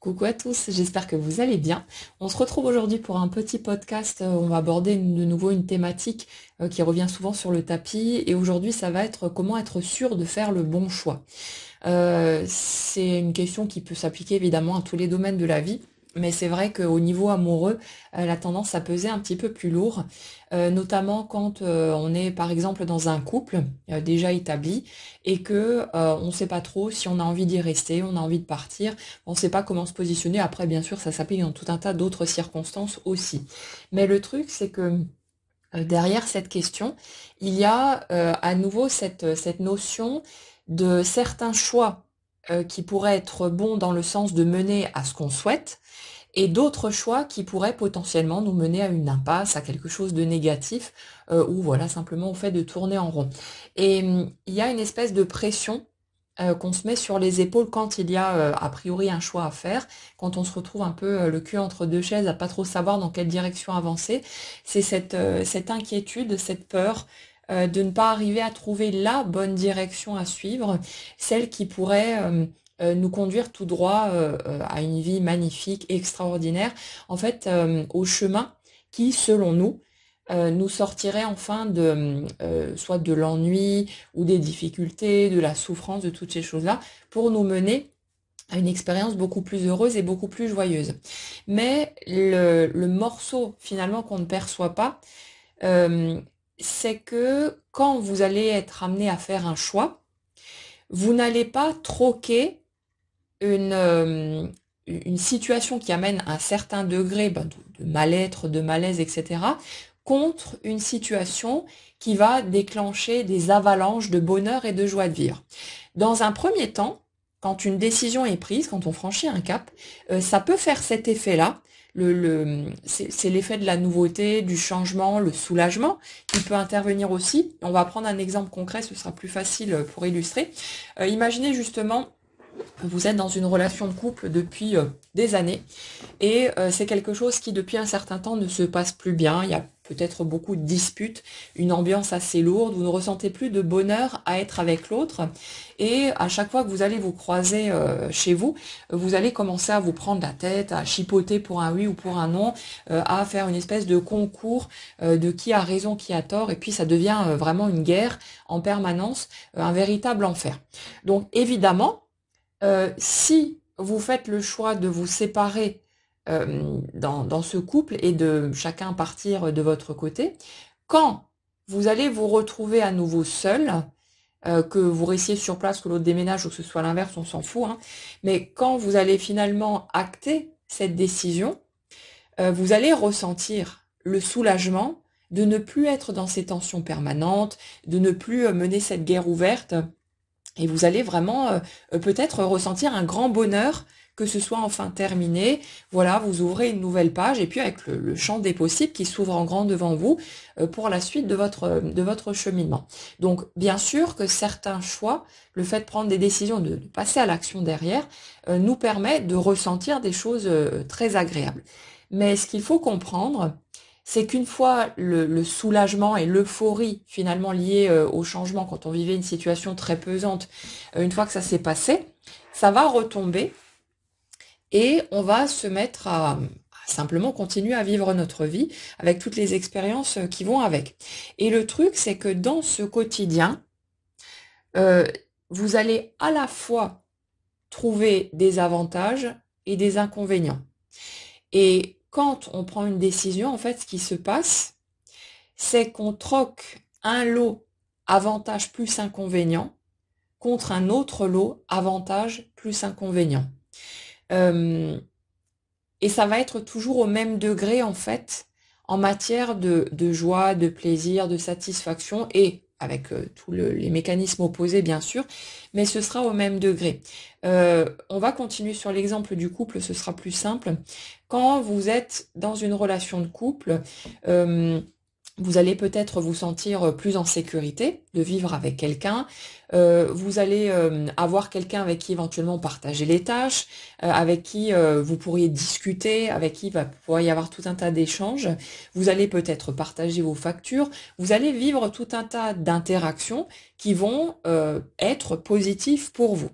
Coucou à tous, j'espère que vous allez bien. On se retrouve aujourd'hui pour un petit podcast. Euh, on va aborder de nouveau une thématique euh, qui revient souvent sur le tapis. Et aujourd'hui, ça va être comment être sûr de faire le bon choix. Euh, c'est une question qui peut s'appliquer évidemment à tous les domaines de la vie. Mais c'est vrai qu'au niveau amoureux, euh, la tendance a pesé un petit peu plus lourd, euh, notamment quand euh, on est par exemple dans un couple déjà établi et que on ne sait pas trop si on a envie d'y rester, on a envie de partir, on ne sait pas comment se positionner. Après, bien sûr, ça s'applique dans tout un tas d'autres circonstances aussi. Mais le truc, c'est que derrière cette question, il y a à nouveau cette, cette notion de certains choix qui pourraient être bons dans le sens de mener à ce qu'on souhaite et d'autres choix qui pourraient potentiellement nous mener à une impasse, à quelque chose de négatif, euh, ou voilà simplement au fait de tourner en rond. Et hum, il y a une espèce de pression euh, qu'on se met sur les épaules quand il y a euh, a priori un choix à faire, quand on se retrouve un peu le cul entre deux chaises à pas trop savoir dans quelle direction avancer, c'est cette, cette inquiétude, cette peur, de ne pas arriver à trouver la bonne direction à suivre, celle qui pourrait hum, euh, nous conduire tout droit euh, euh, à une vie magnifique, extraordinaire, en fait, au chemin qui, selon nous, nous sortirait enfin de soit de l'ennui ou des difficultés, de la souffrance, de toutes ces choses-là, pour nous mener à une expérience beaucoup plus heureuse et beaucoup plus joyeuse. Mais le, morceau finalement qu'on ne perçoit pas, c'est que quand vous allez être amené à faire un choix, vous n'allez pas troquer une, euh, une situation qui amène un certain degré ben, de, mal-être, de malaise, etc., contre une situation qui va déclencher des avalanches de bonheur et de joie de vivre. Dans un premier temps, quand une décision est prise, quand on franchit un cap, euh, ça peut faire cet effet-là. Le, c'est l'effet de la nouveauté, du changement, le soulagement qui peut intervenir aussi. On va prendre un exemple concret, ce sera plus facile euh, pour illustrer. imaginez justement vous êtes dans une relation de couple depuis euh, des années et euh, c'est quelque chose qui depuis un certain temps ne se passe plus bien, il y a peut-être beaucoup de disputes, une ambiance assez lourde, vous ne ressentez plus de bonheur à être avec l'autre et à chaque fois que vous allez vous croiser euh, chez vous, vous allez commencer à vous prendre la tête, à chipoter pour un oui ou pour un non, à faire une espèce de concours de qui a raison, qui a tort et puis ça devient vraiment une guerre en permanence, un véritable enfer. Donc évidemment, euh, si vous faites le choix de vous séparer euh, dans, ce couple et de chacun partir de votre côté, quand vous allez vous retrouver à nouveau seul, euh, que vous restiez sur place, que l'autre déménage ou que ce soit l'inverse, on s'en fout, hein, mais quand vous allez finalement acter cette décision, vous allez ressentir le soulagement de ne plus être dans ces tensions permanentes, de ne plus mener cette guerre ouverte et vous allez vraiment euh, euh, peut-être ressentir un grand bonheur que ce soit enfin terminé. Voilà, vous ouvrez une nouvelle page et puis avec le, champ des possibles qui s'ouvre en grand devant vous euh, pour la suite de votre, de votre cheminement. Donc bien sûr que certains choix, le fait de prendre des décisions, de, passer à l'action derrière, nous permet de ressentir des choses très agréables. Mais ce qu'il faut comprendre, c'est qu'une fois le, soulagement et l'euphorie finalement liés euh, au changement quand on vivait une situation très pesante, euh, une fois que ça s'est passé, ça va retomber et on va se mettre à, simplement continuer à vivre notre vie avec toutes les expériences euh, qui vont avec. Et le truc, c'est que dans ce quotidien, vous allez à la fois trouver des avantages et des inconvénients. Et quand on prend une décision, en fait, ce qui se passe, c'est qu'on troque un lot avantage plus inconvénient contre un autre lot avantage plus inconvénient. Euh, et ça va être toujours au même degré, en fait, en matière de, de joie, de plaisir, de satisfaction et avec euh, tous les mécanismes opposés bien sûr, mais ce sera au même degré. Euh, on va continuer sur l'exemple du couple, ce sera plus simple. Quand vous êtes dans une relation de couple, euh, vous allez peut-être vous sentir euh, plus en sécurité de vivre avec quelqu'un. Euh, vous allez euh, avoir quelqu'un avec qui éventuellement partager les tâches, avec qui vous pourriez discuter, avec qui va pouvoir y avoir tout un tas d'échanges. Vous allez peut-être partager vos factures. Vous allez vivre tout un tas d'interactions qui vont être positives pour vous.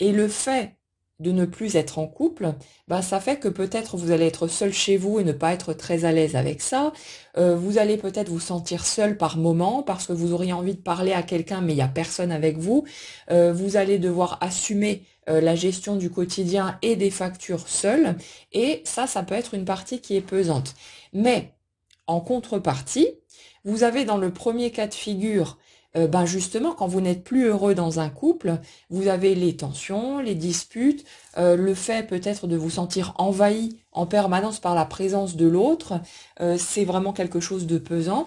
Et le fait de ne plus être en couple, bah ça fait que peut-être vous allez être seul chez vous et ne pas être très à l'aise avec ça. Euh, vous allez peut-être vous sentir seul par moment parce que vous auriez envie de parler à quelqu'un mais il n'y a personne avec vous. Euh, vous allez devoir assumer euh, la gestion du quotidien et des factures seul et ça, ça peut être une partie qui est pesante. Mais en contrepartie, vous avez dans le premier cas de figure euh, ben justement, quand vous n'êtes plus heureux dans un couple, vous avez les tensions, les disputes, euh, le fait peut-être de vous sentir envahi en permanence par la présence de l'autre, euh, c'est vraiment quelque chose de pesant.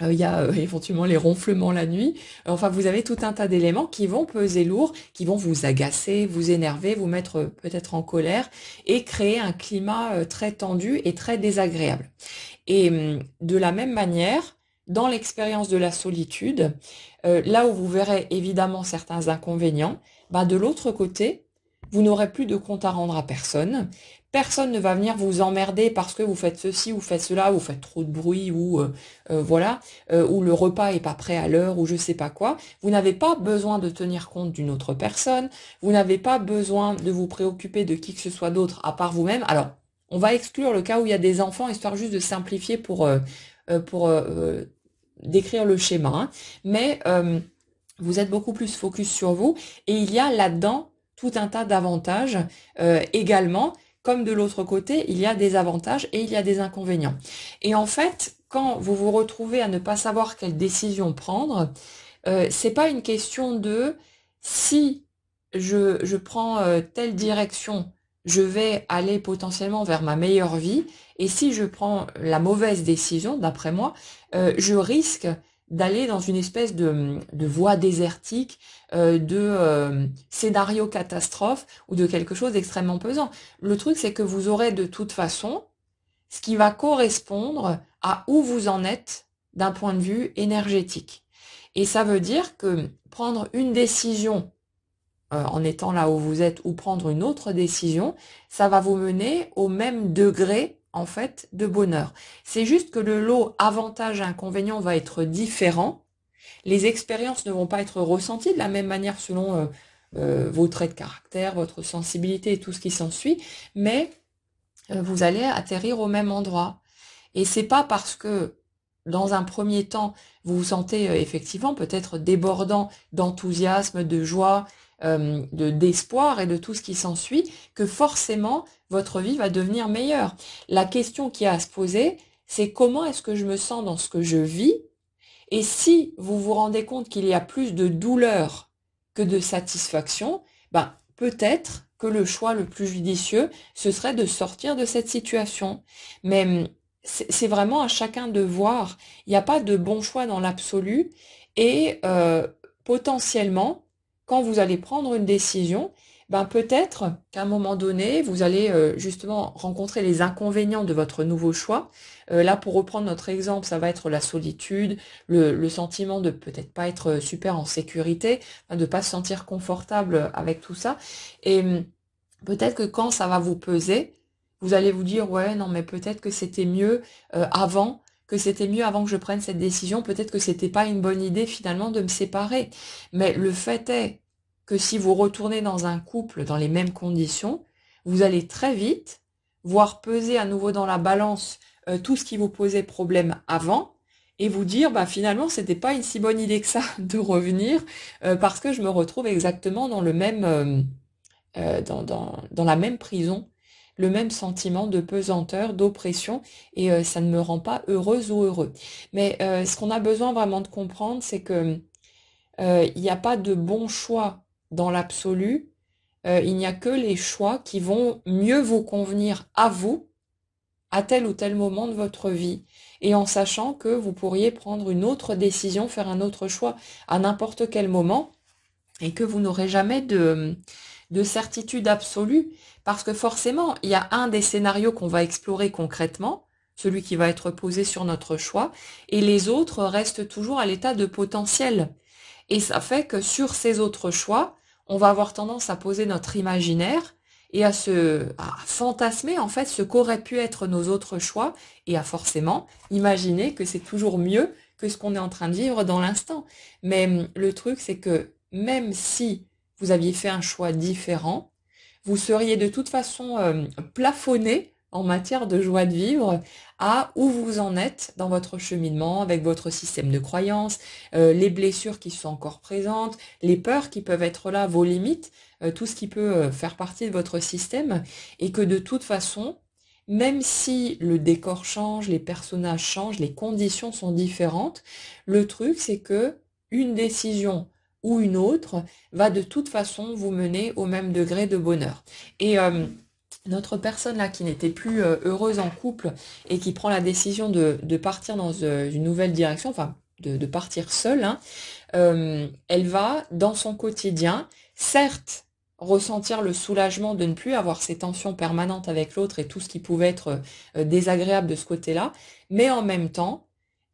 Il y a éventuellement les ronflements la nuit. Enfin, vous avez tout un tas d'éléments qui vont peser lourd, qui vont vous agacer, vous énerver, vous mettre peut-être en colère et créer un climat très tendu et très désagréable. Et hum, de la même manière, dans l'expérience de la solitude, euh, là où vous verrez évidemment certains inconvénients, bah de l'autre côté, vous n'aurez plus de compte à rendre à personne. Personne ne va venir vous emmerder parce que vous faites ceci, vous faites cela, vous faites trop de bruit ou euh, euh, voilà, ou le repas est pas prêt à l'heure ou je sais pas quoi. Vous n'avez pas besoin de tenir compte d'une autre personne. Vous n'avez pas besoin de vous préoccuper de qui que ce soit d'autre à part vous-même. Alors, on va exclure le cas où il y a des enfants, histoire juste de simplifier pour pour décrire le schéma, mais euh, vous êtes beaucoup plus focus sur vous et il y a là-dedans tout un tas d'avantages euh, également. Comme de l'autre côté, il y a des avantages et il y a des inconvénients. Et en fait, quand vous vous retrouvez à ne pas savoir quelle décision prendre, ce euh, c'est pas une question de si je prends telle direction, je vais aller potentiellement vers ma meilleure vie. Et si je prends la mauvaise décision, d'après moi, euh, je risque d'aller dans une espèce de, voie désertique, euh, de euh, scénario catastrophe ou de quelque chose d'extrêmement pesant. Le truc, c'est que vous aurez de toute façon ce qui va correspondre à où vous en êtes d'un point de vue énergétique. Et ça veut dire que prendre une décision euh, en étant là où vous êtes ou prendre une autre décision, ça va vous mener au même degré en fait de bonheur. C'est juste que le lot avantage inconvénient va être différent. Les expériences ne vont pas être ressenties de la même manière selon euh, euh, vos traits de caractère, votre sensibilité et tout ce qui s'ensuit, mais vous allez atterrir au même endroit. Et c'est pas parce que dans un premier temps, vous vous sentez effectivement peut-être débordant d'enthousiasme, de joie, euh, de d'espoir et de tout ce qui s'ensuit, que forcément votre vie va devenir meilleure. La question qui a à se poser, c'est comment est-ce que je me sens dans ce que je vis Et si vous vous rendez compte qu'il y a plus de douleur que de satisfaction, ben, peut-être que le choix le plus judicieux, ce serait de sortir de cette situation. Mais hum, c'est vraiment à chacun de voir. Il n'y a pas de bon choix dans l'absolu. Et euh, potentiellement, quand vous allez prendre une décision, ben peut-être qu'à un moment donné, vous allez euh, justement rencontrer les inconvénients de votre nouveau choix. Euh, là, pour reprendre notre exemple, ça va être la solitude, le, sentiment de peut-être pas être super en sécurité, de ne pas se sentir confortable avec tout ça. Et hum, peut-être que quand ça va vous peser, vous allez vous dire, ouais, non, mais peut-être que c'était mieux euh, avant que c'était mieux avant que je prenne cette décision, peut-être que c'était pas une bonne idée finalement de me séparer. Mais le fait est que si vous retournez dans un couple dans les mêmes conditions, vous allez très vite voir peser à nouveau dans la balance euh, tout ce qui vous posait problème avant et vous dire bah finalement c'était pas une si bonne idée que ça de revenir euh, parce que je me retrouve exactement dans le même euh, dans, dans, dans la même prison le même sentiment de pesanteur, d'oppression, et euh, ça ne me rend pas heureuse ou heureux. Mais euh, ce qu'on a besoin vraiment de comprendre, c'est que euh, il n'y a pas de bon choix dans l'absolu. il n'y a que les choix qui vont mieux vous convenir à vous, à tel ou tel moment de votre vie et en sachant que vous pourriez prendre une autre décision, faire un autre choix à n'importe quel moment et que vous n'aurez jamais de, de certitude absolue, parce que forcément, il y a un des scénarios qu'on va explorer concrètement, celui qui va être posé sur notre choix, et les autres restent toujours à l'état de potentiel. Et ça fait que sur ces autres choix, on va avoir tendance à poser notre imaginaire et à se à fantasmer en fait ce qu'auraient pu être nos autres choix et à forcément imaginer que c'est toujours mieux que ce qu'on est en train de vivre dans l'instant. Mais hum, le truc c'est que même si vous aviez fait un choix différent, vous seriez de toute façon euh, plafonné en matière de joie de vivre à où vous en êtes dans votre cheminement avec votre système de croyance, euh, les blessures qui sont encore présentes, les peurs qui peuvent être là, vos limites, euh, tout ce qui peut faire partie de votre système et que de toute façon, même si le décor change, les personnages changent, les conditions sont différentes, le truc c'est que une décision ou une autre va de toute façon vous mener au même degré de bonheur. Et euh, notre personne là qui n'était plus euh, heureuse en couple et qui prend la décision de, partir dans euh, une nouvelle direction, enfin de, partir seule, hein, elle va dans son quotidien, certes ressentir le soulagement de ne plus avoir ces tensions permanentes avec l'autre et tout ce qui pouvait être désagréable de ce côté-là, mais en même temps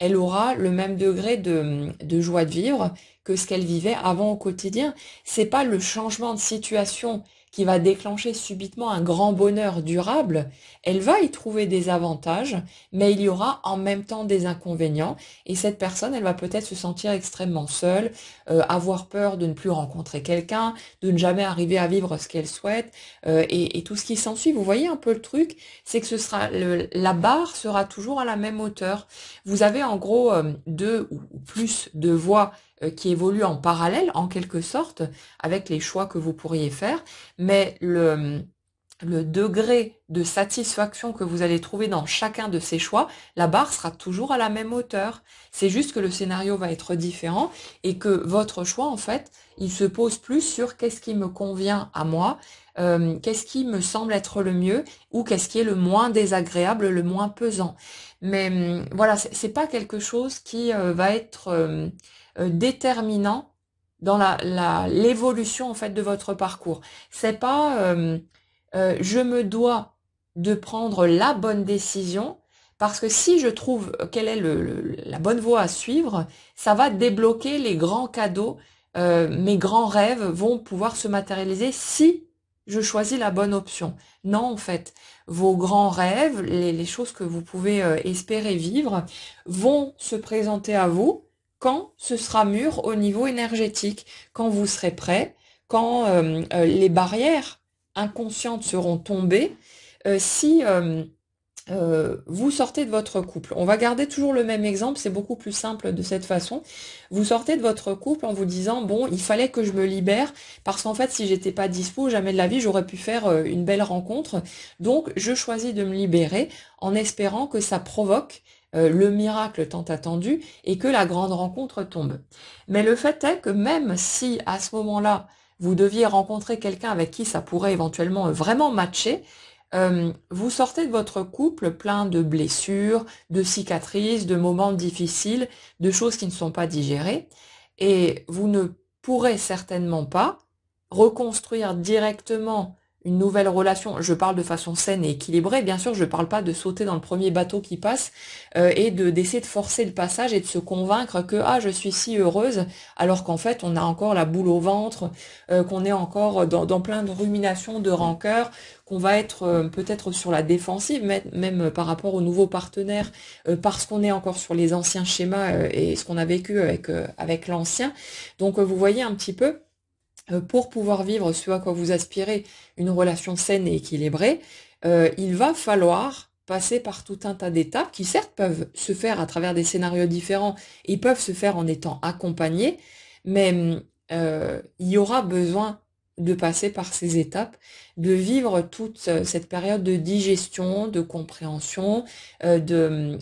elle aura le même degré de, joie de vivre que ce qu'elle vivait avant au quotidien. C'est pas le changement de situation qui va déclencher subitement un grand bonheur durable, elle va y trouver des avantages, mais il y aura en même temps des inconvénients. Et cette personne, elle va peut-être se sentir extrêmement seule, euh, avoir peur de ne plus rencontrer quelqu'un, de ne jamais arriver à vivre ce qu'elle souhaite, euh, et, tout ce qui s'ensuit. Vous voyez un peu le truc, c'est que ce sera la barre sera toujours à la même hauteur. Vous avez en gros euh, deux ou plus de voix euh, qui évolue en parallèle, en quelque sorte, avec les choix que vous pourriez faire. Mais le, le degré de satisfaction que vous allez trouver dans chacun de ces choix, la barre sera toujours à la même hauteur. C'est juste que le scénario va être différent et que votre choix, en fait, il se pose plus sur qu'est-ce qui me convient à moi, euh, qu'est-ce qui me semble être le mieux ou qu'est-ce qui est le moins désagréable, le moins pesant. Mais hum, voilà, c'est pas quelque chose qui euh, va être euh, déterminant dans la l'évolution en fait de votre parcours. C'est pas euh, euh, je me dois de prendre la bonne décision parce que si je trouve quelle est le, la bonne voie à suivre, ça va débloquer les grands cadeaux, mes grands rêves vont pouvoir se matérialiser si je choisis la bonne option. Non, en fait, vos grands rêves, les choses que vous pouvez espérer vivre, vont se présenter à vous quand ce sera mûr au niveau énergétique, quand vous serez prêt, quand euh, euh, les barrières inconscientes seront tombées. Euh, si vous sortez de votre couple, on va garder toujours le même exemple, c'est beaucoup plus simple de cette façon. Vous sortez de votre couple en vous disant bon, il fallait que je me libère parce qu'en fait, si n'étais pas dispo, jamais de la vie, j'aurais pu faire une belle rencontre. Donc, je choisis de me libérer en espérant que ça provoque euh, le miracle tant attendu et que la grande rencontre tombe. Mais le fait est que même si à ce moment-là, vous deviez rencontrer quelqu'un avec qui ça pourrait éventuellement euh, vraiment matcher, euh, vous sortez de votre couple plein de blessures, de cicatrices, de moments difficiles, de choses qui ne sont pas digérées, et vous ne pourrez certainement pas reconstruire directement une nouvelle relation. Je parle de façon saine et équilibrée, bien sûr, je ne parle pas de sauter dans le premier bateau qui passe euh, et de d'essayer de forcer le passage et de se convaincre que ah je suis si heureuse alors qu'en fait on a encore la boule au ventre, euh, qu'on est encore dans, plein de ruminations, de rancœur, qu'on va être euh, peut-être sur la défensive, même par rapport aux nouveaux partenaires, parce qu'on est encore sur les anciens schémas et ce qu'on a vécu avec, avec l'ancien. Donc vous voyez un petit peu. Euh, pour pouvoir vivre ce à quoi vous aspirez, une relation saine et équilibrée, euh, il va falloir passer par tout un tas d'étapes qui certes peuvent se faire à travers des scénarios différents et peuvent se faire en étant accompagnés, mais euh, il y aura besoin de passer par ces étapes, de vivre toute cette période de digestion, de compréhension, de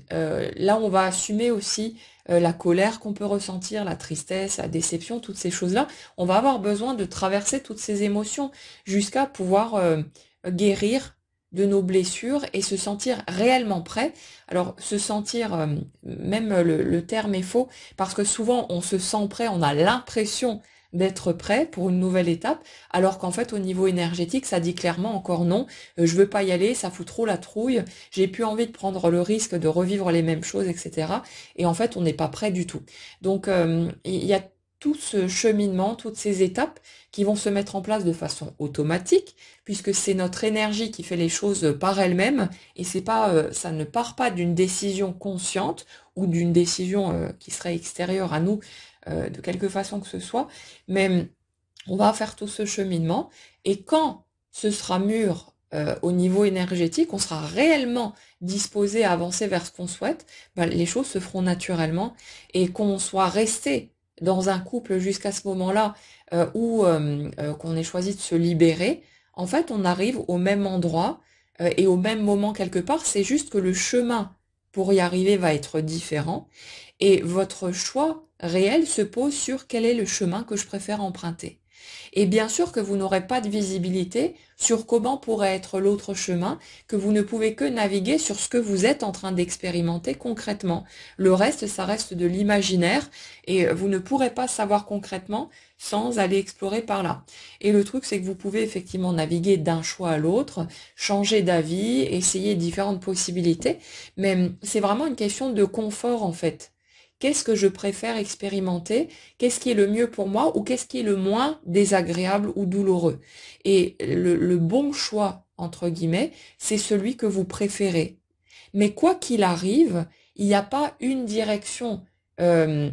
là on va assumer aussi euh, la colère qu'on peut ressentir, la tristesse, la déception, toutes ces choses-là. On va avoir besoin de traverser toutes ces émotions jusqu'à pouvoir euh, guérir de nos blessures et se sentir réellement prêt. Alors se sentir, euh, même le, terme est faux, parce que souvent on se sent prêt, on a l'impression d'être prêt pour une nouvelle étape, alors qu'en fait au niveau énergétique, ça dit clairement encore non, euh, je veux pas y aller, ça fout trop la trouille, j'ai plus envie de prendre le risque de revivre les mêmes choses, etc. Et en fait, on n'est pas prêt du tout. Donc euh, il y a tout ce cheminement, toutes ces étapes qui vont se mettre en place de façon automatique, puisque c'est notre énergie qui fait les choses par elle-même, et c'est pas, euh, ça ne part pas d'une décision consciente ou d'une décision qui serait extérieure à nous, euh, de quelque façon que ce soit, mais on va faire tout ce cheminement et quand ce sera mûr euh, au niveau énergétique, on sera réellement disposé à avancer vers ce qu'on souhaite, bah, les choses se feront naturellement et qu'on soit resté dans un couple jusqu'à ce moment-là euh, ou qu'on ait choisi de se libérer, en fait on arrive au même endroit et au même moment quelque part, c'est juste que le chemin pour y arriver va être différent et votre choix réel se pose sur quel est le chemin que je préfère emprunter. Et bien sûr que vous n'aurez pas de visibilité sur comment pourrait être l'autre chemin, que vous ne pouvez que naviguer sur ce que vous êtes en train d'expérimenter concrètement. Le reste, ça reste de l'imaginaire et vous ne pourrez pas savoir concrètement sans aller explorer par là. Et le truc, c'est que vous pouvez effectivement naviguer d'un choix à l'autre, changer d'avis, essayer différentes possibilités, mais c'est vraiment une question de confort en fait. Qu'est-ce que je préfère expérimenter Qu'est-ce qui est le mieux pour moi ou qu'est-ce qui est le moins désagréable ou douloureux Et le, bon choix, entre guillemets, c'est celui que vous préférez. Mais quoi qu'il arrive, il n'y a pas une direction euh,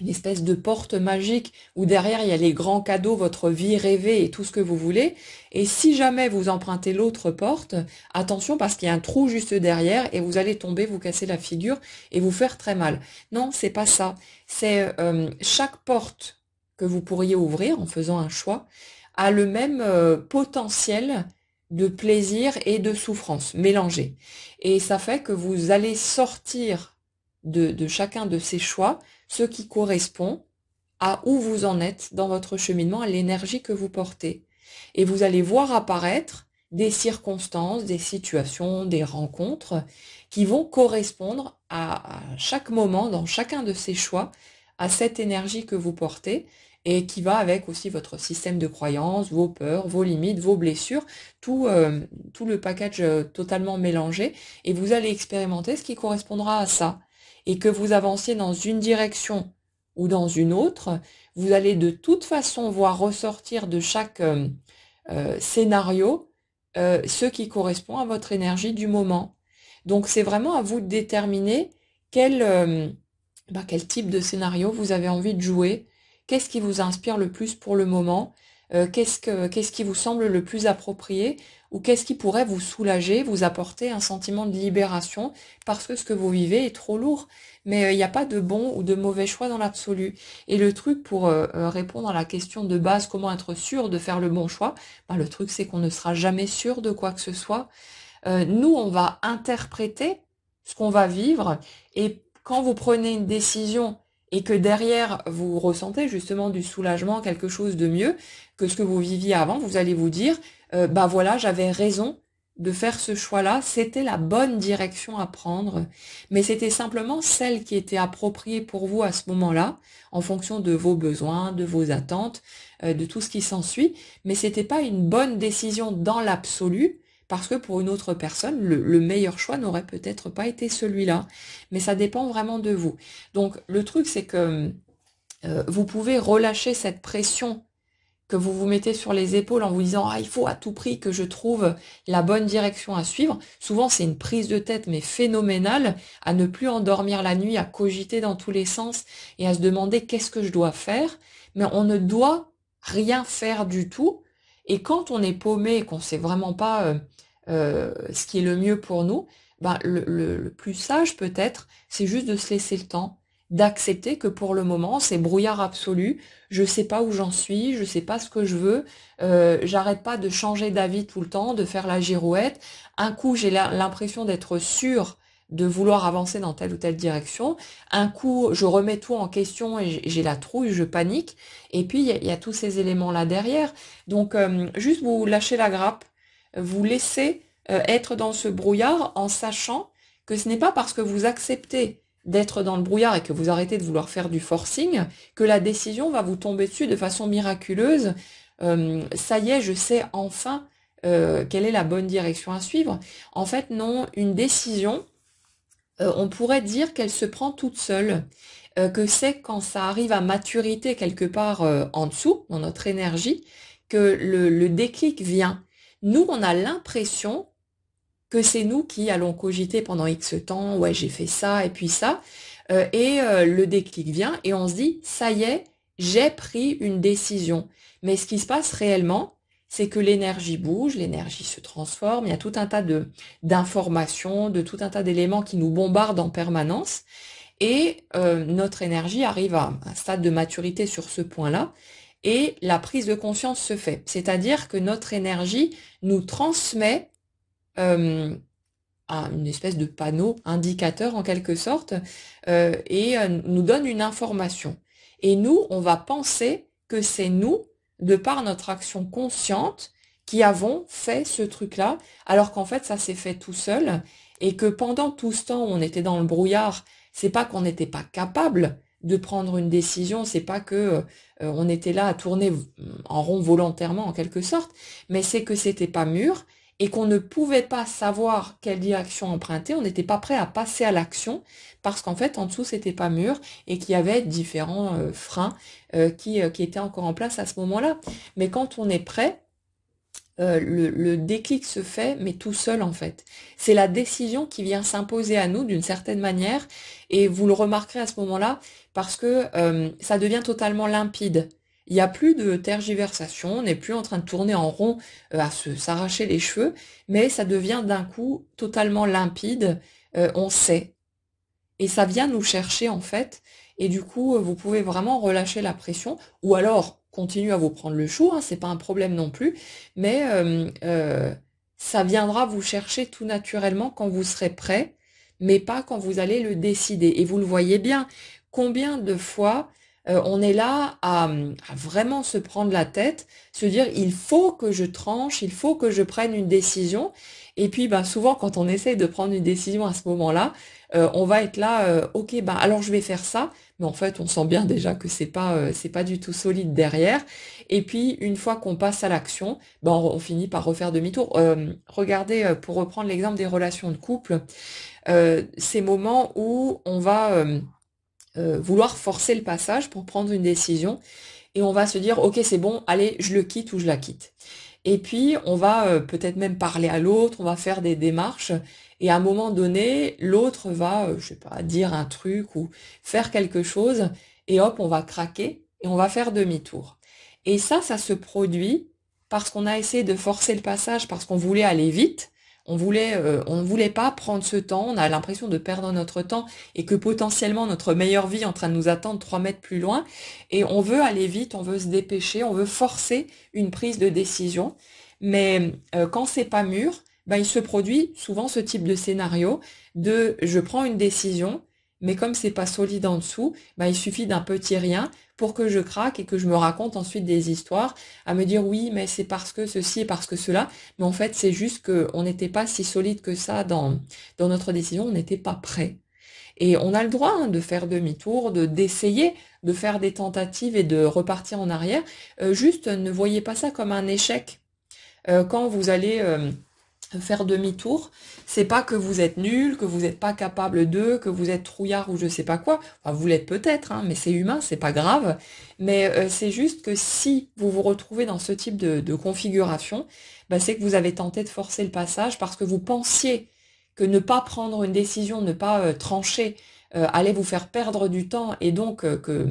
une espèce de porte magique où derrière il y a les grands cadeaux, votre vie rêvée et tout ce que vous voulez. Et si jamais vous empruntez l'autre porte, attention parce qu'il y a un trou juste derrière et vous allez tomber, vous casser la figure et vous faire très mal. Non, c'est pas ça. C'est euh, chaque porte que vous pourriez ouvrir en faisant un choix a le même euh, potentiel de plaisir et de souffrance mélangé Et ça fait que vous allez sortir de, de chacun de ces choix ce qui correspond à où vous en êtes dans votre cheminement, à l'énergie que vous portez. Et vous allez voir apparaître des circonstances, des situations, des rencontres qui vont correspondre à, chaque moment, dans chacun de ces choix, à cette énergie que vous portez et qui va avec aussi votre système de croyances, vos peurs, vos limites, vos blessures, tout, euh, tout le package euh, totalement mélangé. Et vous allez expérimenter ce qui correspondra à ça et que vous avancez dans une direction ou dans une autre, vous allez de toute façon voir ressortir de chaque euh, euh, scénario euh, ce qui correspond à votre énergie du moment. Donc c'est vraiment à vous de déterminer bah, quel type de scénario vous avez envie de jouer, qu'est-ce qui vous inspire le plus pour le moment, euh, qu'est-ce, qui vous semble le plus approprié ou qu'est-ce qui pourrait vous soulager, vous apporter un sentiment de libération parce que ce que vous vivez est trop lourd. Mais euh, il n'y a pas de bon ou de mauvais choix dans l'absolu. Et le truc pour euh, répondre à la question de base, comment être sûr de faire le bon choix, bah, le truc c'est qu'on ne sera jamais sûr de quoi que ce soit. nous, on va interpréter ce qu'on va vivre et quand vous prenez une décision et que derrière vous ressentez justement du soulagement, quelque chose de mieux que ce que vous viviez avant, vous allez vous dire ben bah voilà, j'avais raison de faire ce choix-là, c'était la bonne direction à prendre, mais c'était simplement celle qui était appropriée pour vous à ce moment-là, en fonction de vos besoins, de vos attentes, euh, de tout ce qui s'ensuit, mais c'était pas une bonne décision dans l'absolu, parce que pour une autre personne, le, meilleur choix n'aurait peut-être pas été celui-là. Mais ça dépend vraiment de vous. Donc le truc, c'est que euh, vous pouvez relâcher cette pression que vous vous mettez sur les épaules en vous disant ah, il faut à tout prix que je trouve la bonne direction à suivre. Souvent c'est une prise de tête mais phénoménale à ne plus endormir la nuit, à cogiter dans tous les sens et à se demander qu'est-ce que je dois faire. Mais on ne doit rien faire du tout et quand on est paumé qu'on ne sait vraiment pas euh, euh, ce qui est le mieux pour nous, ben, le, plus sage peut-être, c'est juste de se laisser le temps, d'accepter que pour le moment, c'est brouillard absolu, je ne sais pas où j'en suis, je ne sais pas ce que je veux, euh, j'arrête pas de changer d'avis tout le temps, de faire la girouette. Un coup, j'ai l'impression d'être sûr de vouloir avancer dans telle ou telle direction. Un coup, je remets tout en question et j'ai la trouille, je panique. Et puis, il y, a tous ces éléments-là derrière. Donc, euh, juste vous lâchez la grappe, vous laissez euh, être dans ce brouillard en sachant que ce n'est pas parce que vous acceptez d'être dans le brouillard et que vous arrêtez de vouloir faire du forcing que la décision va vous tomber dessus de façon miraculeuse. Euh, ça y est, je sais enfin quelle est la bonne direction à suivre. En fait, non, une décision, euh, on pourrait dire qu'elle se prend toute seule, euh, que c'est quand ça arrive à maturité quelque part euh, en dessous, dans notre énergie, que le, le déclic vient. Nous, on a l'impression que c'est nous qui allons cogiter pendant X temps, ouais j'ai fait ça et puis ça, et le déclic vient et on se dit, ça y est, j'ai pris une décision. Mais ce qui se passe réellement, c'est que l'énergie bouge, l'énergie se transforme, il y a tout un tas d'informations, de, tout un tas d'éléments qui nous bombardent en permanence, et euh, notre énergie arrive à un stade de maturité sur ce point-là, et la prise de conscience se fait. C'est-à-dire que notre énergie nous transmet euh, une espèce de panneau indicateur en quelque sorte, euh, et euh, nous donne une information. Et nous, on va penser que c'est nous de par notre action consciente, qui avons fait ce truc-là, alors qu'en fait, ça s'est fait tout seul, et que pendant tout ce temps, on était dans le brouillard, c'est pas qu'on n'était pas capable de prendre une décision, c'est pas que euh, on était là à tourner mm, en rond volontairement en quelque sorte, mais c'est que c'était pas mûr, et qu'on ne pouvait pas savoir quelle direction emprunter, on n'était pas prêt à passer à l'action parce qu'en fait en dessous c'était pas mûr et qu'il y avait différents euh, freins euh, qui, euh, qui, étaient encore en place à ce moment-là. Mais quand on est prêt, le, déclic se fait, mais tout seul en fait. C'est la décision qui vient s'imposer à nous d'une certaine manière, et vous le remarquerez à ce moment-là, parce que ça devient totalement limpide il n'y a plus de tergiversation, on n'est plus en train de tourner en rond euh, à se s'arracher les cheveux, mais ça devient d'un coup totalement limpide, euh, on sait. Et ça vient nous chercher en fait, et du coup euh, vous pouvez vraiment relâcher la pression, ou alors continuer à vous prendre le chou, ce hein, c'est pas un problème non plus, mais ça viendra vous chercher tout naturellement quand vous serez prêt, mais pas quand vous allez le décider. Et vous le voyez bien, combien de fois euh, on est là à, vraiment se prendre la tête, se dire il faut que je tranche, il faut que je prenne une décision. Et puis ben, souvent quand on essaye de prendre une décision à ce moment-là, euh, on va être là, euh, ok, ben, alors je vais faire ça, mais en fait on sent bien déjà que c'est pas c'est pas du tout solide derrière. Et puis une fois qu'on passe à l'action, ben, on, on, finit par refaire demi-tour. regardez, pour reprendre l'exemple des relations de couple, ces moments où on va euh, vouloir forcer le passage pour prendre une décision et on va se dire ok c'est bon, allez, je le quitte ou je la quitte. Et puis on va euh, peut-être même parler à l'autre, on va faire des démarches et à un moment donné, l'autre va, euh, je sais pas, dire un truc ou faire quelque chose et hop, on va craquer et on va faire demi-tour. Et ça, ça se produit parce qu'on a essayé de forcer le passage, parce qu'on voulait aller vite, on voulait, euh, on ne voulait pas prendre ce temps, on a l'impression de perdre notre temps et que potentiellement notre meilleure vie est en train de nous attendre trois mètres plus loin. Et on veut aller vite, on veut se dépêcher, on veut forcer une prise de décision. Mais euh, quand c'est pas mûr, ben, il se produit souvent ce type de scénario de je prends une décision, mais comme c'est pas solide en dessous, ben, il suffit d'un petit rien pour que je craque et que je me raconte ensuite des histoires, à me dire oui, mais c'est parce que ceci et parce que cela, mais en fait c'est juste qu'on n'était pas si solide que ça dans, dans notre décision, on n'était pas prêt. Et on a le droit hein, de faire demi-tour, de d'essayer de faire des tentatives et de repartir en arrière. Euh, juste ne voyez pas ça comme un échec. Euh, quand vous allez euh, faire demi-tour, c'est pas que vous êtes nul, que vous n'êtes pas capable de, que vous êtes trouillard ou je sais pas quoi. vous l'êtes peut-être, hein, mais c'est humain, c'est pas grave. Mais euh, c'est juste que si vous vous retrouvez dans ce type de, configuration, bah, c'est que vous avez tenté de forcer le passage parce que vous pensiez que ne pas prendre une décision, ne pas euh, trancher, euh, allait vous faire perdre du temps et donc que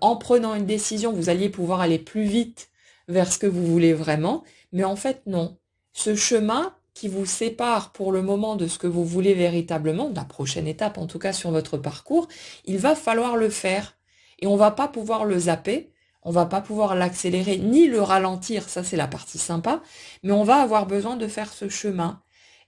en prenant une décision, vous alliez pouvoir aller plus vite vers ce que vous voulez vraiment. Mais en fait, non. Ce chemin, qui vous sépare pour le moment de ce que vous voulez véritablement, la prochaine étape en tout cas sur votre parcours, il va falloir le faire. Et on va pas pouvoir le zapper, on va pas pouvoir l'accélérer ni le ralentir, ça c'est la partie sympa, mais on va avoir besoin de faire ce chemin.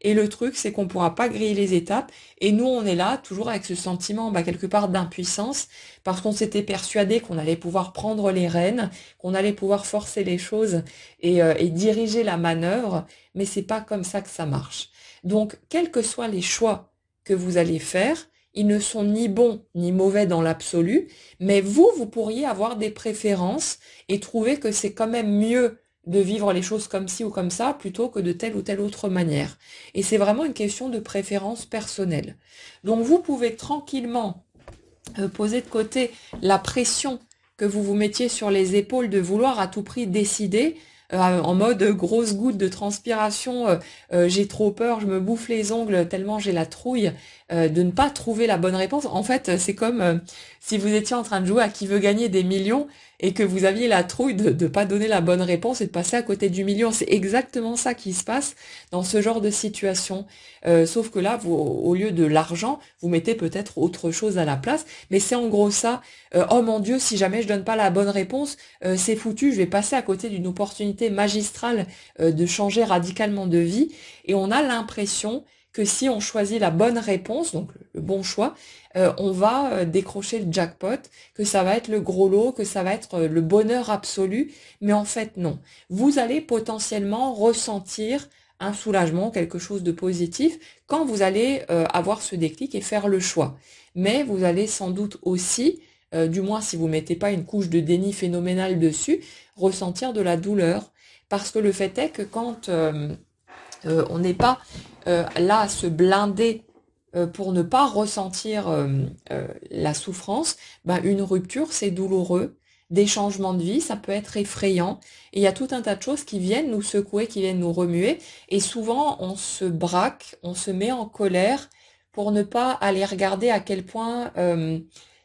Et le truc, c'est qu'on ne pourra pas griller les étapes. Et nous, on est là, toujours avec ce sentiment, bah, quelque part, d'impuissance, parce qu'on s'était persuadé qu'on allait pouvoir prendre les rênes, qu'on allait pouvoir forcer les choses et, euh, et diriger la manœuvre. Mais c'est pas comme ça que ça marche. Donc, quels que soient les choix que vous allez faire, ils ne sont ni bons ni mauvais dans l'absolu, mais vous, vous pourriez avoir des préférences et trouver que c'est quand même mieux de vivre les choses comme ci ou comme ça plutôt que de telle ou telle autre manière. Et c'est vraiment une question de préférence personnelle. Donc vous pouvez tranquillement euh, poser de côté la pression que vous vous mettiez sur les épaules de vouloir à tout prix décider euh, en mode grosse goutte de transpiration, euh, j'ai trop peur, je me bouffe les ongles tellement j'ai la trouille de ne pas trouver la bonne réponse. En fait, c'est comme si vous étiez en train de jouer à qui veut gagner des millions et que vous aviez la trouille de ne pas donner la bonne réponse et de passer à côté du million. C'est exactement ça qui se passe dans ce genre de situation. Euh, sauf que là, vous, au lieu de l'argent, vous mettez peut-être autre chose à la place. Mais c'est en gros ça. Euh, oh mon Dieu, si jamais je donne pas la bonne réponse, euh, c'est foutu. Je vais passer à côté d'une opportunité magistrale de changer radicalement de vie. Et on a l'impression que si on choisit la bonne réponse, donc le bon choix, euh, on va euh, décrocher le jackpot, que ça va être le gros lot, que ça va être euh, le bonheur absolu. Mais en fait, non. Vous allez potentiellement ressentir un soulagement, quelque chose de positif, quand vous allez avoir ce déclic et faire le choix. Mais vous allez sans doute aussi, du moins si vous ne mettez pas une couche de déni phénoménal dessus, ressentir de la douleur. Parce que le fait est que quand on n'est pas là à se blinder euh, pour ne pas ressentir euh, euh, la souffrance, ben, une rupture, c'est douloureux. Des changements de vie, ça peut être effrayant. Et il y a tout un tas de choses qui viennent nous secouer, qui viennent nous remuer. Et souvent, on se braque, on se met en colère pour ne pas aller regarder à quel point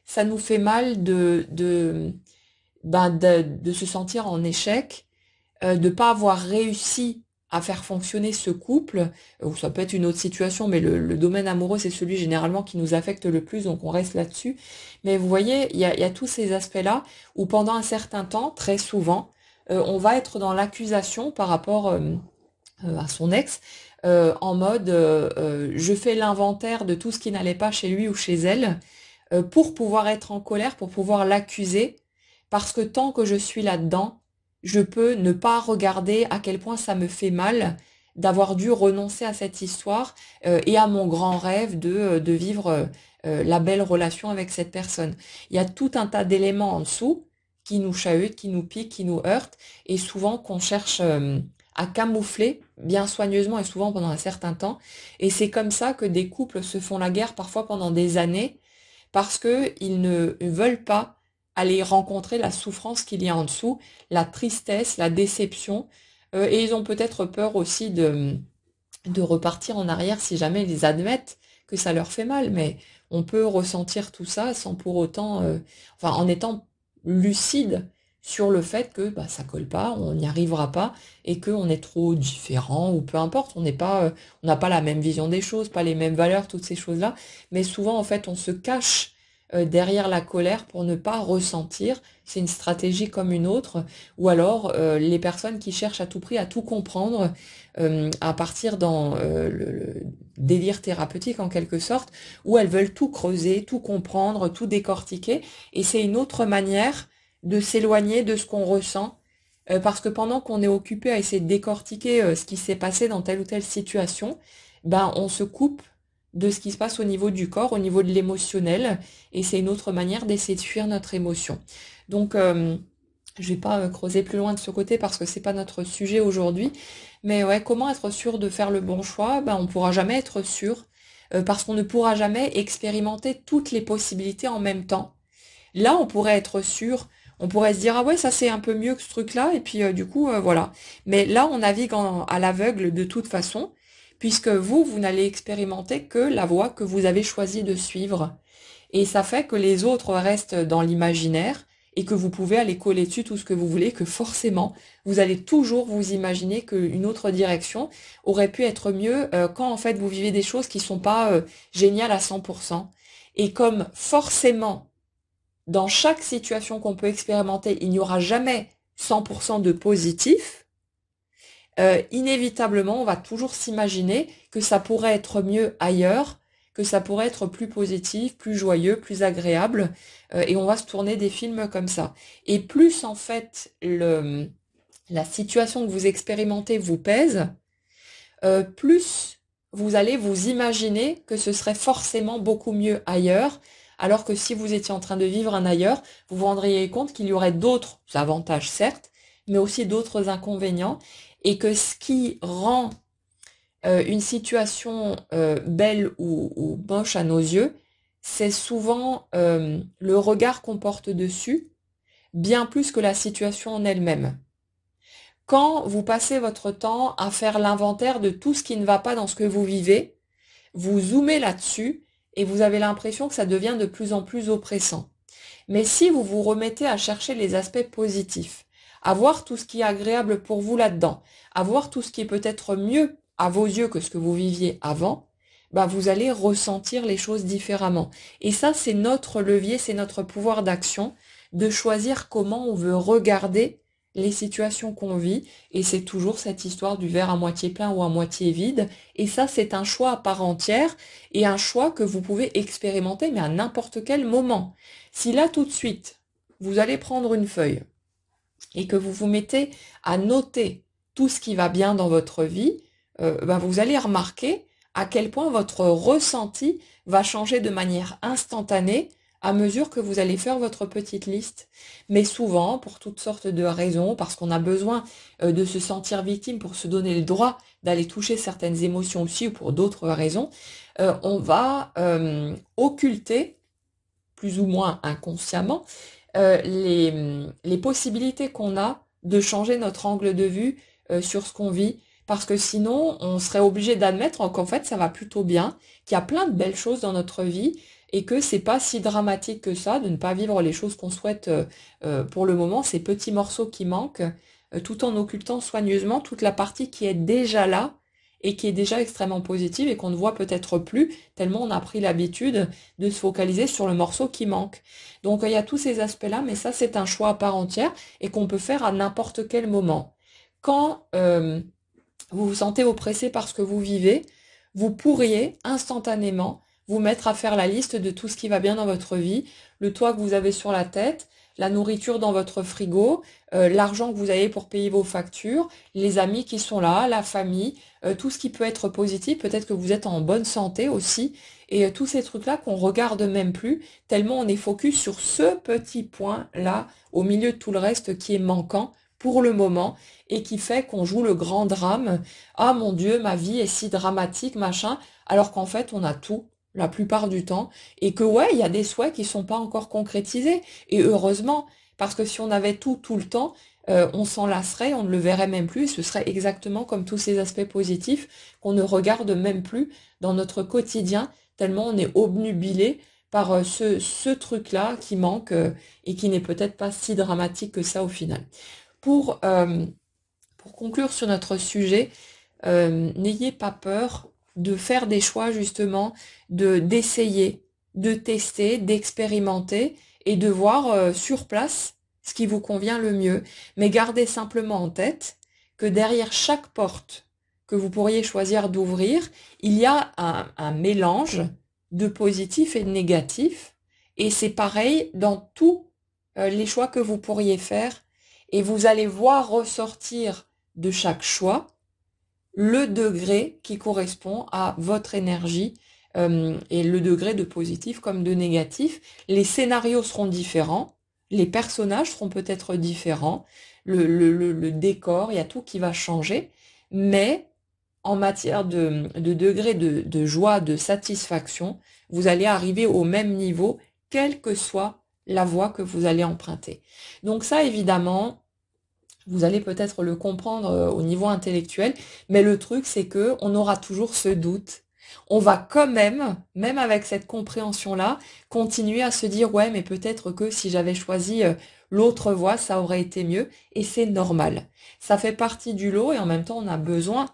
ça nous fait mal de, de, ben, de, se sentir en échec, de ne pas avoir réussi à faire fonctionner ce couple, euh, ou ça peut être une autre situation, mais le, domaine amoureux, c'est celui généralement qui nous affecte le plus, donc on reste là-dessus. Mais vous voyez, il y a, tous ces aspects-là où pendant un certain temps, très souvent, euh, on va être dans l'accusation par rapport euh, à son ex, en mode je fais l'inventaire de tout ce qui n'allait pas chez lui ou chez elle, pour pouvoir être en colère, pour pouvoir l'accuser, parce que tant que je suis là-dedans, je peux ne pas regarder à quel point ça me fait mal d'avoir dû renoncer à cette histoire euh, et à mon grand rêve de, euh, de vivre euh, la belle relation avec cette personne. Il y a tout un tas d'éléments en dessous qui nous chahutent, qui nous piquent, qui nous heurtent, et souvent qu'on cherche à camoufler bien soigneusement et souvent pendant un certain temps. Et c'est comme ça que des couples se font la guerre parfois pendant des années parce qu'ils ne veulent pas aller rencontrer la souffrance qu'il y a en dessous, la tristesse, la déception. Euh, et ils ont peut-être peur aussi de, de repartir en arrière si jamais ils admettent que ça leur fait mal. Mais on peut ressentir tout ça sans pour autant, euh, enfin, en étant lucide sur le fait que bah, ça colle pas, on n'y arrivera pas et qu'on est trop différent ou peu importe, on n'est pas, euh, on n'a pas la même vision des choses, pas les mêmes valeurs, toutes ces choses-là. Mais souvent, en fait, on se cache euh, derrière la colère pour ne pas ressentir. C'est une stratégie comme une autre. Ou alors euh, les personnes qui cherchent à tout prix à tout comprendre, euh, à partir dans le, le, délire thérapeutique en quelque sorte, où elles veulent tout creuser, tout comprendre, tout décortiquer. Et c'est une autre manière de s'éloigner de ce qu'on ressent. Parce que pendant qu'on est occupé à essayer de décortiquer ce qui s'est passé dans telle ou telle situation, ben on se coupe de ce qui se passe au niveau du corps, au niveau de l'émotionnel, et c'est une autre manière d'essayer de fuir notre émotion. Donc, euh, je vais pas euh, creuser plus loin de ce côté parce que c'est pas notre sujet aujourd'hui, mais ouais, comment être sûr de faire le bon choix ben, On pourra jamais être sûr euh, parce qu'on ne pourra jamais expérimenter toutes les possibilités en même temps. Là, on pourrait être sûr on pourrait se dire ah ouais ça c'est un peu mieux que ce truc là et puis euh, du coup voilà mais là on navigue à l'aveugle de toute façon puisque vous, vous n'allez expérimenter que la voie que vous avez choisi de suivre. Et ça fait que les autres restent dans l'imaginaire et que vous pouvez aller coller dessus tout ce que vous voulez, que forcément, vous allez toujours vous imaginer qu'une autre direction aurait pu être mieux euh, quand en fait vous vivez des choses qui ne sont pas euh, géniales à 100%. Et comme forcément, dans chaque situation qu'on peut expérimenter, il n'y aura jamais 100% de positif, euh, inévitablement, on va toujours s'imaginer que ça pourrait être mieux ailleurs, que ça pourrait être plus positif, plus joyeux, plus agréable, euh, et on va se tourner des films comme ça. Et plus en fait le, la situation que vous expérimentez vous pèse, euh, plus vous allez vous imaginer que ce serait forcément beaucoup mieux ailleurs, alors que si vous étiez en train de vivre un ailleurs, vous vous rendriez compte qu'il y aurait d'autres avantages, certes, mais aussi d'autres inconvénients, et que ce qui rend euh, une situation euh, belle ou, moche à nos yeux, c'est souvent euh, le regard qu'on porte dessus, bien plus que la situation en elle-même. Quand vous passez votre temps à faire l'inventaire de tout ce qui ne va pas dans ce que vous vivez, vous zoomez là-dessus et vous avez l'impression que ça devient de plus en plus oppressant. Mais si vous vous remettez à chercher les aspects positifs, avoir tout ce qui est agréable pour vous là-dedans, avoir tout ce qui est peut-être mieux à vos yeux que ce que vous viviez avant, bah vous allez ressentir les choses différemment. Et ça, c'est notre levier, c'est notre pouvoir d'action de choisir comment on veut regarder les situations qu'on vit, et c'est toujours cette histoire du verre à moitié plein ou à moitié vide, et ça c'est un choix à part entière, et un choix que vous pouvez expérimenter, mais à n'importe quel moment. Si là tout de suite, vous allez prendre une feuille, et que vous vous mettez à noter tout ce qui va bien dans votre vie, euh, ben, vous allez remarquer à quel point votre ressenti va changer de manière instantanée à mesure que vous allez faire votre petite liste. Mais souvent, pour toutes sortes de raisons, parce qu'on a besoin euh, de se sentir victime pour se donner le droit d'aller toucher certaines émotions aussi, ou pour d'autres raisons, euh, on va occulter, plus ou moins inconsciemment, euh, les, les, possibilités qu'on a de changer notre angle de vue euh, sur ce qu'on vit. Parce que sinon, on serait obligé d'admettre qu'en fait, ça va plutôt bien, qu'il y a plein de belles choses dans notre vie et que c'est pas si dramatique que ça de ne pas vivre les choses qu'on souhaite euh, pour le moment, ces petits morceaux qui manquent, tout en occultant soigneusement toute la partie qui est déjà là et qui est déjà extrêmement positive et qu'on ne voit peut-être plus tellement on a pris l'habitude de se focaliser sur le morceau qui manque. Donc il y a tous ces aspects-là, mais ça c'est un choix à part entière et qu'on peut faire à n'importe quel moment. Quand euh, vous vous sentez oppressé par ce que vous vivez, vous pourriez instantanément vous mettre à faire la liste de tout ce qui va bien dans votre vie, le toit que vous avez sur la tête, la nourriture dans votre frigo, euh, l'argent que vous avez pour payer vos factures, les amis qui sont là, la famille, euh, tout ce qui peut être positif, peut-être que vous êtes en bonne santé aussi, et euh, tous ces trucs-là qu'on regarde même plus, tellement on est focus sur ce petit point-là, au milieu de tout le reste qui est manquant pour le moment, et qui fait qu'on joue le grand drame, ah mon Dieu, ma vie est si dramatique, machin, alors qu'en fait on a tout la plupart du temps, et que ouais, il y a des souhaits qui sont pas encore concrétisés, et heureusement, parce que si on avait tout tout le temps, euh, on s'en lasserait, on ne le verrait même plus, et ce serait exactement comme tous ces aspects positifs qu'on ne regarde même plus dans notre quotidien, tellement on est obnubilé par euh, ce, ce truc-là qui manque euh, et qui n'est peut-être pas si dramatique que ça au final. Pour, pour conclure sur notre sujet, n'ayez pas peur de faire des choix justement, de d'essayer, de tester, d'expérimenter et de voir euh, sur place ce qui vous convient le mieux. Mais gardez simplement en tête que derrière chaque porte que vous pourriez choisir d'ouvrir, il y a un, mélange de positif et de négatif. Et c'est pareil dans tous euh, les choix que vous pourriez faire. Et vous allez voir ressortir de chaque choix le degré qui correspond à votre énergie euh, et le degré de positif comme de négatif. Les scénarios seront différents, les personnages seront peut-être différents, le, le décor, il y a tout qui va changer, mais en matière de, de degré de, de, joie, de satisfaction, vous allez arriver au même niveau, quelle que soit la voie que vous allez emprunter. Donc ça, évidemment, vous allez peut-être le comprendre euh, au niveau intellectuel, mais le truc c'est que on aura toujours ce doute. On va quand même, même avec cette compréhension-là, continuer à se dire ouais, mais peut-être que si j'avais choisi euh, l'autre voie, ça aurait été mieux et c'est normal. Ça fait partie du lot et en même temps, on a besoin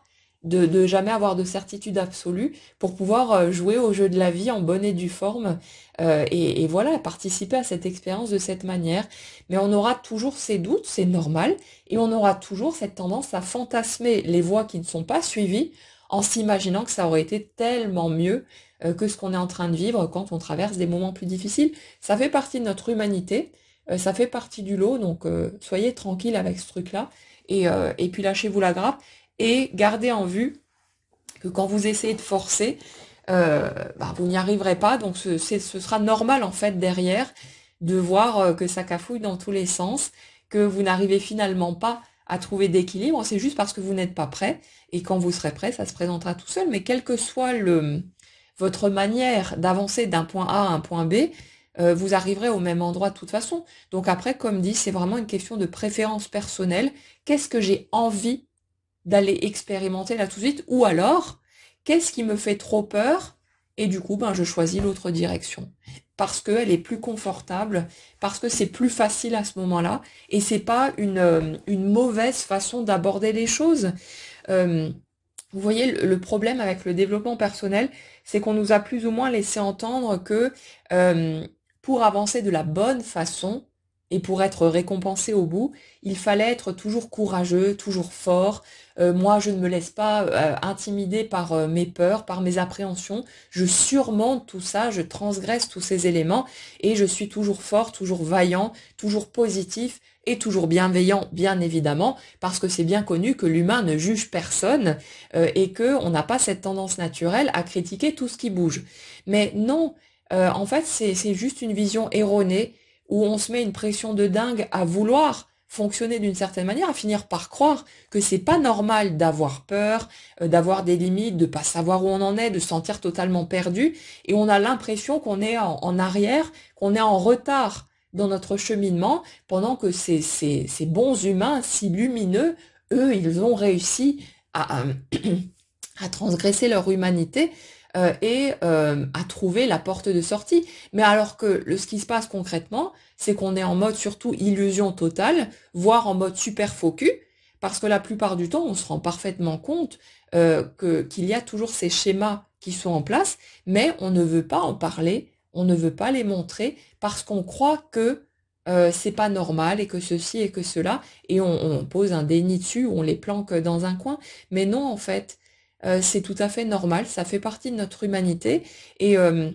de, jamais avoir de certitude absolue pour pouvoir euh, jouer au jeu de la vie en bonne et due forme euh, et, voilà, participer à cette expérience de cette manière. Mais on aura toujours ces doutes, c'est normal, et on aura toujours cette tendance à fantasmer les voies qui ne sont pas suivies en s'imaginant que ça aurait été tellement mieux euh, que ce qu'on est en train de vivre quand on traverse des moments plus difficiles. Ça fait partie de notre humanité, ça fait partie du lot, donc soyez tranquille avec ce truc-là. Et, et, puis lâchez-vous la grappe et gardez en vue que quand vous essayez de forcer, euh, bah, vous n'y arriverez pas. Donc ce, sera normal en fait derrière de voir euh, que ça cafouille dans tous les sens, que vous n'arrivez finalement pas à trouver d'équilibre. C'est juste parce que vous n'êtes pas prêt. Et quand vous serez prêt, ça se présentera tout seul. Mais quelle que soit votre manière d'avancer d'un point A à un point B, euh, vous arriverez au même endroit de toute façon. Donc après, comme dit, c'est vraiment une question de préférence personnelle. Qu'est-ce que j'ai envie d'aller expérimenter là tout de suite, ou alors, qu'est-ce qui me fait trop peur Et du coup, ben, je choisis l'autre direction parce qu'elle est plus confortable, parce que c'est plus facile à ce moment-là, et c'est pas une, euh, une, mauvaise façon d'aborder les choses. Euh, vous voyez, le problème avec le développement personnel, c'est qu'on nous a plus ou moins laissé entendre que euh, pour avancer de la bonne façon, et pour être récompensé au bout, il fallait être toujours courageux, toujours fort. Euh, moi, je ne me laisse pas euh, intimider par euh, mes peurs, par mes appréhensions. Je surmonte tout ça, je transgresse tous ces éléments et je suis toujours fort, toujours vaillant, toujours positif et toujours bienveillant, bien évidemment, parce que c'est bien connu que l'humain ne juge personne et que on n'a pas cette tendance naturelle à critiquer tout ce qui bouge. Mais non, en fait, c'est juste une vision erronée où on se met une pression de dingue à vouloir fonctionner d'une certaine manière, à finir par croire que c'est pas normal d'avoir peur, euh, d'avoir des limites, de pas savoir où on en est, de se sentir totalement perdu, et on a l'impression qu'on est en, arrière, qu'on est en retard dans notre cheminement, pendant que ces, bons humains si lumineux, eux, ils ont réussi à transgresser leur humanité euh, et euh, à trouver la porte de sortie. Mais alors que ce qui se passe concrètement, c'est qu'on est en mode surtout illusion totale, voire en mode super focus, parce que la plupart du temps, on se rend parfaitement compte euh, qu'il y a toujours ces schémas qui sont en place, mais on ne veut pas en parler, on ne veut pas les montrer, parce qu'on croit que ce c'est pas normal et que ceci et que cela, et on, on, pose un déni dessus, on les planque dans un coin. Mais non, en fait, euh, c'est tout à fait normal, ça fait partie de notre humanité. Et euh,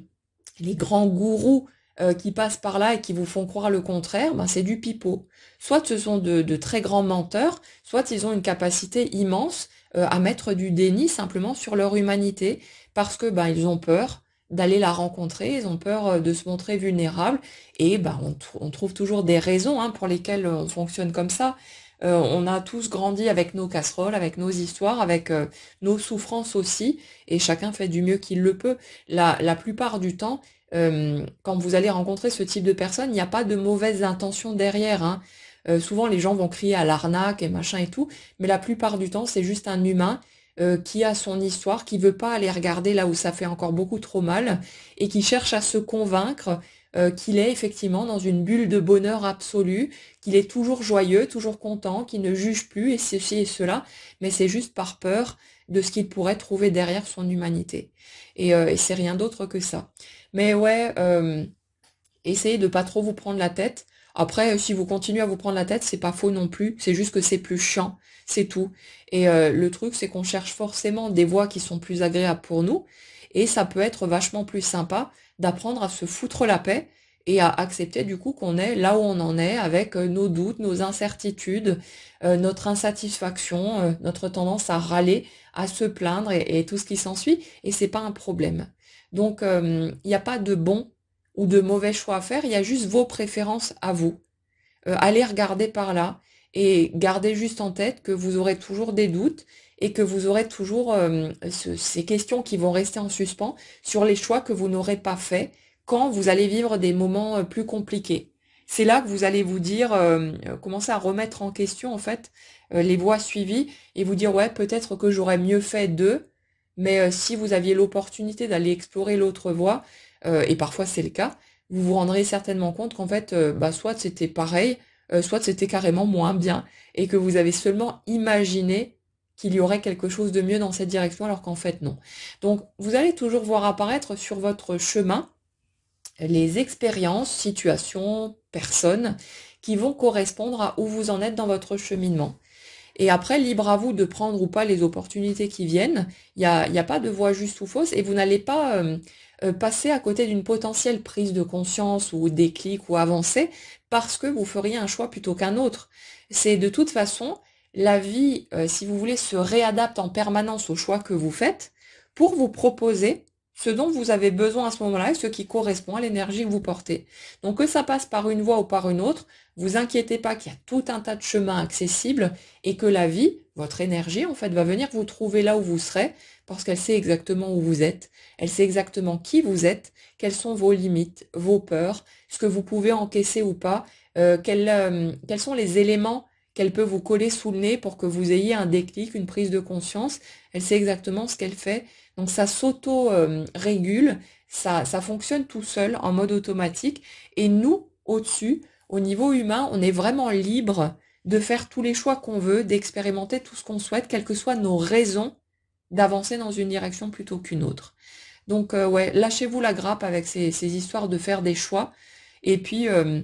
les grands gourous euh, qui passent par là et qui vous font croire le contraire, ben, c'est du pipeau. Soit ce sont de, très grands menteurs, soit ils ont une capacité immense à mettre du déni simplement sur leur humanité parce que ben, ils ont peur d'aller la rencontrer, ils ont peur de se montrer vulnérables et ben, on, trouve toujours des raisons hein, pour lesquelles on fonctionne comme ça. Euh, on a tous grandi avec nos casseroles, avec nos histoires, avec euh, nos souffrances aussi, et chacun fait du mieux qu'il le peut. La, plupart du temps, euh, quand vous allez rencontrer ce type de personne, il n'y a pas de mauvaises intentions derrière. Hein. souvent, les gens vont crier à l'arnaque et machin et tout, mais la plupart du temps, c'est juste un humain qui a son histoire, qui veut pas aller regarder là où ça fait encore beaucoup trop mal, et qui cherche à se convaincre euh, qu'il est effectivement dans une bulle de bonheur absolu, qu'il est toujours joyeux, toujours content, qu'il ne juge plus et ceci et cela, mais c'est juste par peur de ce qu'il pourrait trouver derrière son humanité. Et, euh, c'est rien d'autre que ça. Mais ouais, euh, essayez de pas trop vous prendre la tête. Après, si vous continuez à vous prendre la tête, c'est pas faux non plus. C'est juste que c'est plus chiant, c'est tout. Et le truc, c'est qu'on cherche forcément des voies qui sont plus agréables pour nous, et ça peut être vachement plus sympa d'apprendre à se foutre la paix et à accepter du coup qu'on est là où on en est avec euh, nos doutes, nos incertitudes, euh, notre insatisfaction, euh, notre tendance à râler, à se plaindre et, tout ce qui s'ensuit. Et c'est pas un problème. Donc il n'y a pas de bon ou de mauvais choix à faire. Il y a juste vos préférences à vous. allez regarder par là et gardez juste en tête que vous aurez toujours des doutes et que vous aurez toujours euh, ces questions qui vont rester en suspens sur les choix que vous n'aurez pas faits quand vous allez vivre des moments euh, plus compliqués. C'est là que vous allez vous dire, euh, commencer à remettre en question en fait les voies suivies et vous dire ouais peut-être que j'aurais mieux fait d'eux, mais si vous aviez l'opportunité d'aller explorer l'autre voie, et parfois c'est le cas, vous vous rendrez certainement compte qu'en fait bah, soit c'était pareil, soit c'était carrément moins bien, et que vous avez seulement imaginé qu'il y aurait quelque chose de mieux dans cette direction alors qu'en fait non. Donc vous allez toujours voir apparaître sur votre chemin les expériences, situations, personnes qui vont correspondre à où vous en êtes dans votre cheminement. Et après, libre à vous de prendre ou pas les opportunités qui viennent. Il n'y a, pas de voie juste ou fausse et vous n'allez pas euh, euh, passer à côté d'une potentielle prise de conscience ou déclic ou avancée parce que vous feriez un choix plutôt qu'un autre. C'est de toute façon la vie, euh, si vous voulez, se réadapte en permanence au choix que vous faites pour vous proposer ce dont vous avez besoin à ce moment-là et ce qui correspond à l'énergie que vous portez. Donc que ça passe par une voie ou par une autre, vous inquiétez pas qu'il y a tout un tas de chemins accessibles et que la vie, votre énergie en fait, va venir vous trouver là où vous serez parce qu'elle sait exactement où vous êtes, elle sait exactement qui vous êtes, quelles sont vos limites, vos peurs, ce que vous pouvez encaisser ou pas, euh, euh, quels sont les éléments qu'elle peut vous coller sous le nez pour que vous ayez un déclic, une prise de conscience. Elle sait exactement ce qu'elle fait. Donc ça s'auto-régule, ça, ça fonctionne tout seul en mode automatique. Et nous, au-dessus, au niveau humain, on est vraiment libre de faire tous les choix qu'on veut, d'expérimenter tout ce qu'on souhaite, quelles que soient nos raisons d'avancer dans une direction plutôt qu'une autre. Donc euh, ouais, lâchez-vous la grappe avec ces, histoires de faire des choix. Et puis euh,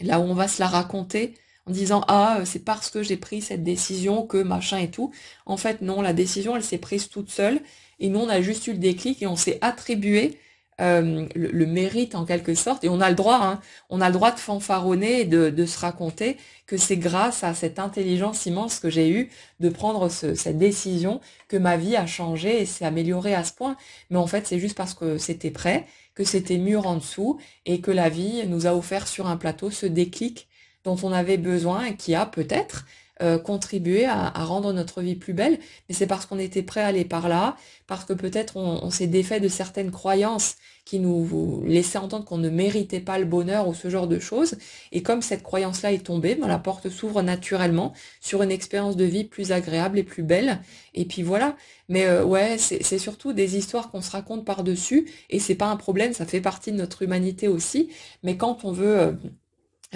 là où on va se la raconter, en disant ah euh, c'est parce que j'ai pris cette décision que machin et tout. En fait non, la décision elle s'est prise toute seule et nous on a juste eu le déclic et on s'est attribué euh, le, mérite en quelque sorte et on a le droit, hein, on a le droit de fanfaronner et de, se raconter que c'est grâce à cette intelligence immense que j'ai eue de prendre cette décision que ma vie a changé et s'est améliorée à ce point. Mais en fait c'est juste parce que c'était prêt, que c'était mûr en dessous et que la vie nous a offert sur un plateau ce déclic dont on avait besoin et qui a peut-être euh, contribué à, rendre notre vie plus belle, mais c'est parce qu'on était prêt à aller par là, parce que peut-être on, s'est défait de certaines croyances qui nous laissaient entendre qu'on ne méritait pas le bonheur ou ce genre de choses. Et comme cette croyance-là est tombée, ben, la porte s'ouvre naturellement sur une expérience de vie plus agréable et plus belle. Et puis voilà. Mais euh, ouais, c'est surtout des histoires qu'on se raconte par-dessus, et c'est pas un problème, ça fait partie de notre humanité aussi. Mais quand on veut euh,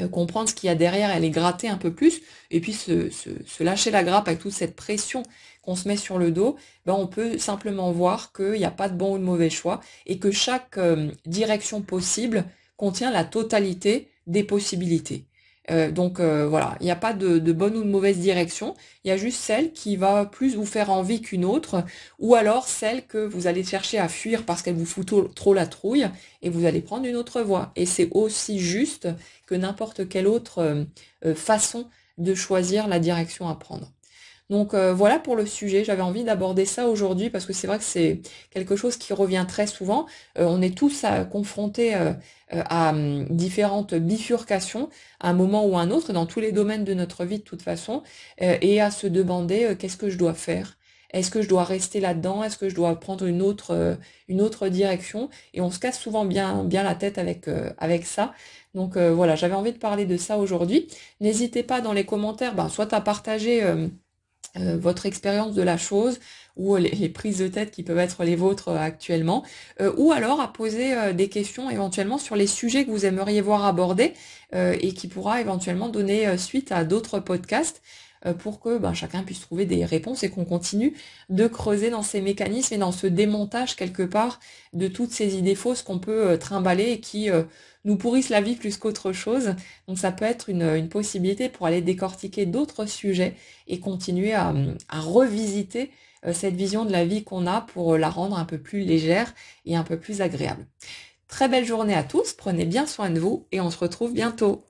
euh, comprendre ce qu'il y a derrière, est gratter un peu plus, et puis se, lâcher la grappe avec toute cette pression qu'on se met sur le dos, ben on peut simplement voir qu'il n'y a pas de bon ou de mauvais choix, et que chaque euh, direction possible contient la totalité des possibilités. Euh, donc euh, voilà, il n'y a pas de, bonne ou de mauvaise direction, il y a juste celle qui va plus vous faire envie qu'une autre, ou alors celle que vous allez chercher à fuir parce qu'elle vous fout trop la trouille, et vous allez prendre une autre voie. Et c'est aussi juste que n'importe quelle autre euh, façon de choisir la direction à prendre. Donc euh, voilà pour le sujet, j'avais envie d'aborder ça aujourd'hui parce que c'est vrai que c'est quelque chose qui revient très souvent. Euh, on est tous euh, confrontés à hum, différentes bifurcations à un moment ou un autre, dans tous les domaines de notre vie de toute façon, et à se demander qu'est-ce que je dois faire. Est-ce que je dois rester là-dedans Est-ce que je dois prendre une autre, une autre direction Et on se casse souvent bien, bien la tête avec, avec ça. Donc voilà, j'avais envie de parler de ça aujourd'hui. N'hésitez pas dans les commentaires, ben, soit à partager euh, votre expérience de la chose ou les, prises de tête qui peuvent être les vôtres euh, actuellement, euh, ou alors à poser des questions éventuellement sur les sujets que vous aimeriez voir abordés et qui pourra éventuellement donner suite à d'autres podcasts. Euh, pour que ben, chacun puisse trouver des réponses et qu'on continue de creuser dans ces mécanismes et dans ce démontage quelque part de toutes ces idées fausses qu'on peut euh, trimballer et qui euh, nous pourrissent la vie plus qu'autre chose. Donc ça peut être une, possibilité pour aller décortiquer d'autres sujets et continuer à hum, revisiter cette vision de la vie qu'on a pour la rendre un peu plus légère et un peu plus agréable. Très belle journée à tous, prenez bien soin de vous et on se retrouve bientôt.